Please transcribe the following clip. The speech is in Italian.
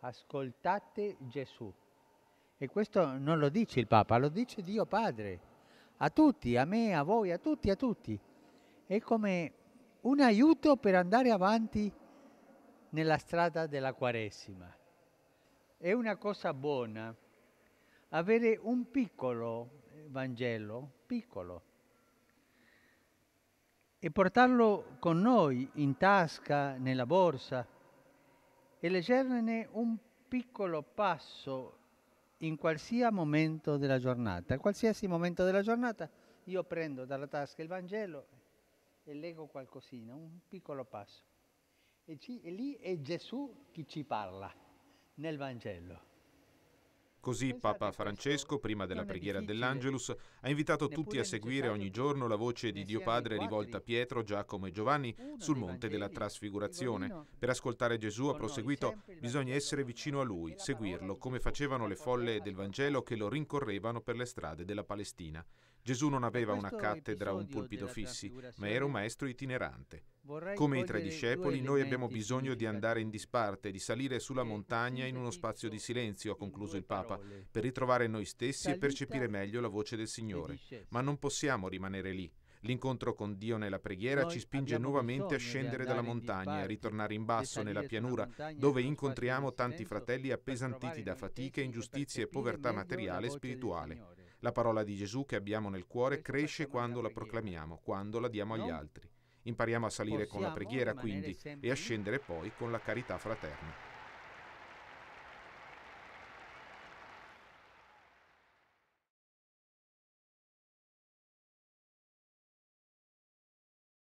ascoltate Gesù. E questo non lo dice il Papa, lo dice Dio Padre, a tutti, a me, a voi, a tutti, a tutti. È come un aiuto per andare avanti nella strada della Quaresima. È una cosa buona avere un piccolo Vangelo, piccolo, e portarlo con noi in tasca, nella borsa e leggerne un piccolo passo in qualsiasi momento della giornata. A qualsiasi momento della giornata io prendo dalla tasca il Vangelo e leggo qualcosina, un piccolo passo. E, ci, e lì è Gesù che ci parla nel Vangelo. Così esatto, Papa Francesco, prima della preghiera dell'Angelus, ha invitato tutti a seguire ogni giorno la voce di Dio Padre rivolta a Pietro, Giacomo e Giovanni sul monte della trasfigurazione. Per ascoltare Gesù, ha proseguito, bisogna essere vicino a lui, seguirlo, come facevano le folle del Vangelo che lo rincorrevano per le strade della Palestina. Gesù non aveva una cattedra o un pulpito fissi, ma era un maestro itinerante. Come i tre discepoli, noi abbiamo bisogno di andare in disparte, di salire sulla montagna in uno spazio di silenzio, ha concluso il Papa, per ritrovare noi stessi e percepire meglio la voce del Signore. Ma non possiamo rimanere lì. L'incontro con Dio nella preghiera ci spinge nuovamente a scendere dalla montagna, a ritornare in basso nella pianura, dove incontriamo tanti fratelli appesantiti da fatiche, ingiustizie e povertà materiale e spirituale. La parola di Gesù che abbiamo nel cuore cresce quando la proclamiamo, quando la diamo agli altri. Impariamo a salire Possiamo con la preghiera quindi e a scendere poi con la carità fraterna.